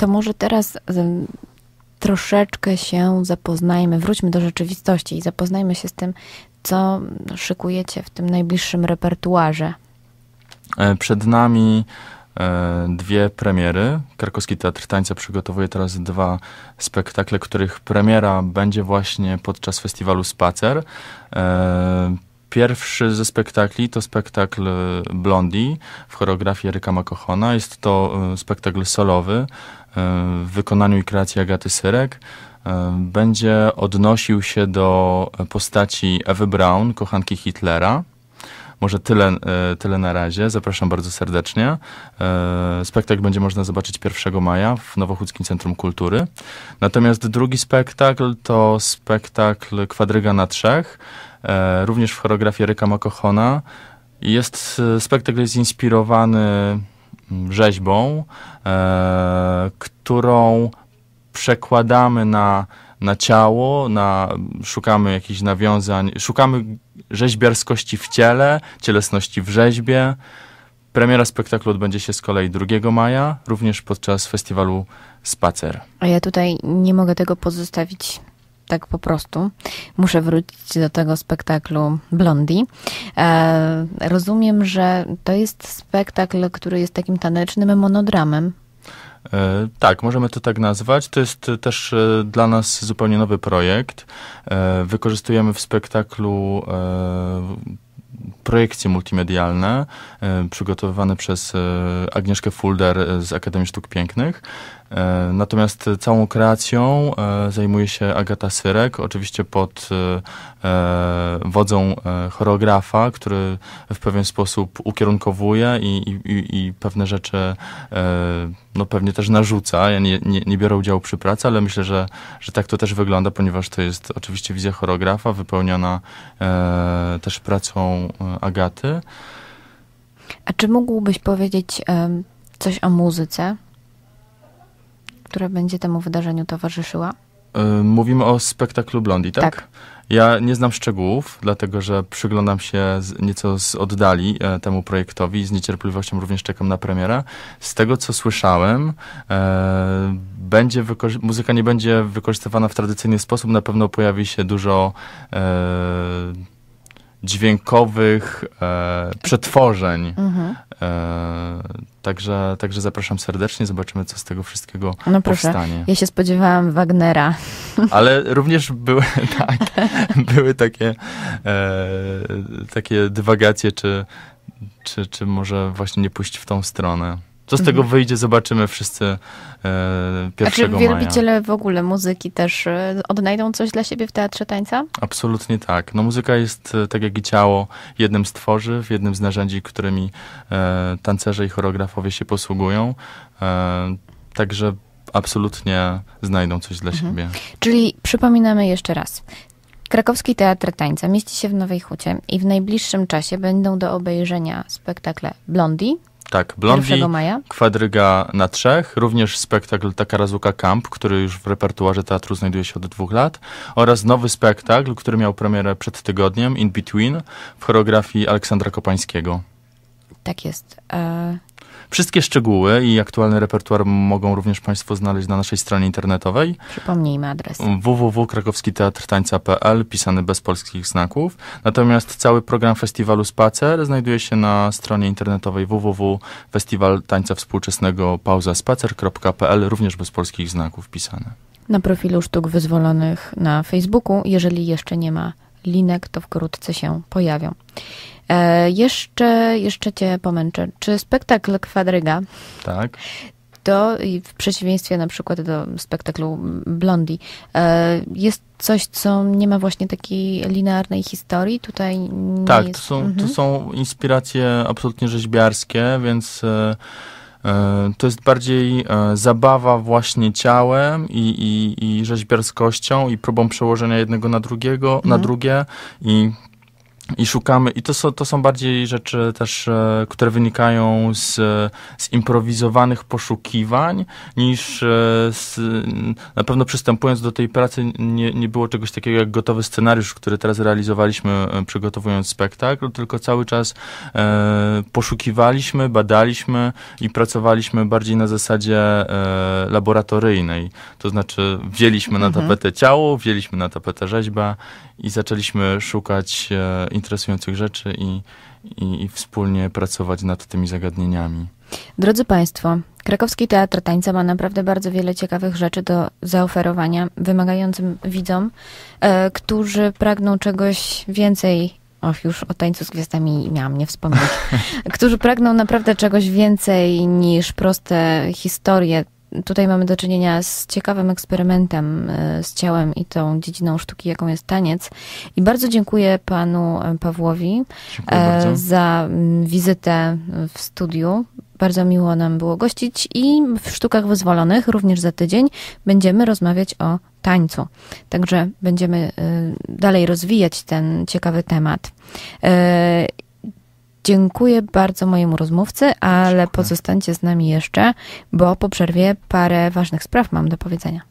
to może teraz troszeczkę się zapoznajmy, wróćmy do rzeczywistości i zapoznajmy się z tym, co szykujecie w tym najbliższym repertuarze. E, przed nami e, dwie premiery. Krakowski Teatr Tańca przygotowuje teraz dwa spektakle, których premiera będzie właśnie podczas festiwalu Spacer. E, pierwszy ze spektakli to spektakl Blondie w choreografii Eryka Makochona. Jest to spektakl solowy w wykonaniu i kreacji Agaty Syrek e, będzie odnosił się do postaci Ewy Braun, kochanki Hitlera. Może tyle, e, tyle na razie. Zapraszam bardzo serdecznie. E, spektakl będzie można zobaczyć 1 maja w Nowochódzkim Centrum Kultury. Natomiast drugi spektakl to spektakl Kwadryga na Trzech, również w choreografii Ryka Makochona. Jest, spektakl jest inspirowany rzeźbą, e, którą przekładamy na, na ciało, na, szukamy jakichś nawiązań, szukamy rzeźbiarskości w ciele, cielesności w rzeźbie. Premiera spektaklu odbędzie się z kolei 2 maja, również podczas festiwalu Spacer. A ja tutaj nie mogę tego pozostawić tak po prostu. Muszę wrócić do tego spektaklu Blondie. E, rozumiem, że to jest spektakl, który jest takim tanecznym monodramem. E, tak, możemy to tak nazwać. To jest też e, dla nas zupełnie nowy projekt. E, wykorzystujemy w spektaklu projekcje multimedialne e, przygotowywane przez e, Agnieszkę Fulder e, z Akademii Sztuk Pięknych. Natomiast całą kreacją zajmuje się Agata Syrek, oczywiście pod wodzą choreografa, który w pewien sposób ukierunkowuje i, i, i pewne rzeczy no pewnie też narzuca. Ja nie, nie, nie, biorę udziału przy pracy, ale myślę, że, że tak to też wygląda, ponieważ to jest oczywiście wizja choreografa wypełniona też pracą Agaty. A czy mógłbyś powiedzieć coś o muzyce, która będzie temu wydarzeniu towarzyszyła? E, mówimy o spektaklu Blondie, tak? Tak. Ja nie znam szczegółów, dlatego że przyglądam się nieco z oddali e, temu projektowi i z niecierpliwością również czekam na premierę. Z tego, co słyszałem, e, będzie muzyka nie będzie wykorzystywana w tradycyjny sposób. Na pewno pojawi się dużo e, dźwiękowych e, przetworzeń. Mhm. E, także, także zapraszam serdecznie, zobaczymy, co z tego wszystkiego no proszę, powstanie. Ja się spodziewałam Wagnera. Ale również były, tak, były takie, e, takie dywagacje, czy, czy, czy może właśnie nie pójść w tą stronę. Co z tego mhm. wyjdzie, zobaczymy wszyscy e, maja. A czy wielbiciele maja. w ogóle muzyki też e, odnajdą coś dla siebie w teatrze tańca? Absolutnie tak. No, muzyka jest, e, tak jak i ciało, jednym z tworzyw, jednym z narzędzi, którymi e, tancerze i choreografowie się posługują. E, także absolutnie znajdą coś dla mhm. siebie. Czyli przypominamy jeszcze raz. Krakowski Teatr Tańca mieści się w Nowej Hucie i w najbliższym czasie będą do obejrzenia spektakle Blondie, tak, Blondie, maja. Kwadryga na trzech, również spektakl Takarazuka Camp, który już w repertuarze teatru znajduje się od dwóch lat oraz nowy spektakl, który miał premierę przed tygodniem, In Between, w choreografii Aleksandra Kopańskiego. Tak jest. E, Wszystkie szczegóły i aktualny repertuar mogą również Państwo znaleźć na naszej stronie internetowej. Przypomnijmy adres. www.krakowskiteatrtańca.pl, pisany bez polskich znaków. Natomiast cały program festiwalu Spacer znajduje się na stronie internetowej www.festiwaltańcawspółczesnego.pauzaspacer.pl, również bez polskich znaków pisane. Na profilu Sztuk Wyzwolonych na Facebooku, jeżeli jeszcze nie ma linek, to wkrótce się pojawią. E, jeszcze, jeszcze cię pomęczę. Czy spektakl Kwadryga tak to w przeciwieństwie na przykład do spektaklu Blondie jest coś, co nie ma właśnie takiej linearnej historii. Tutaj tak, jest... to, są, mhm. to są inspiracje absolutnie rzeźbiarskie, więc e, e, to jest bardziej zabawa właśnie ciałem i, i, i rzeźbiarskością i próbą przełożenia jednego na drugiego, mhm. na drugie i i szukamy, i to są, to są bardziej rzeczy też, e, które wynikają z, z improwizowanych poszukiwań, niż e, z, na pewno przystępując do tej pracy nie, nie było czegoś takiego jak gotowy scenariusz, który teraz realizowaliśmy e, przygotowując spektakl, tylko cały czas e, poszukiwaliśmy, badaliśmy i pracowaliśmy bardziej na zasadzie e, laboratoryjnej, to znaczy wzięliśmy na mhm. tapetę ciało, wzięliśmy na tapetę rzeźbę i zaczęliśmy szukać e, interesujących rzeczy i, i, i wspólnie pracować nad tymi zagadnieniami. Drodzy Państwo, Krakowski Teatr Tańca ma naprawdę bardzo wiele ciekawych rzeczy do zaoferowania wymagającym widzom, e, którzy pragną czegoś więcej. Och, już o tańcu z gwiazdami miałam nie wspomnieć. Którzy pragną naprawdę czegoś więcej niż proste historie tutaj mamy do czynienia z ciekawym eksperymentem e, z ciałem i tą dziedziną sztuki, jaką jest taniec. I bardzo dziękuję panu e, Pawłowi dziękuję e, za wizytę w studiu. Bardzo miło nam było gościć i w Sztukach Wyzwolonych również za tydzień będziemy rozmawiać o tańcu. Także będziemy dalej rozwijać ten ciekawy temat. Dziękuję bardzo mojemu rozmówcy, ale pozostańcie z nami jeszcze, bo po przerwie parę ważnych spraw mam do powiedzenia.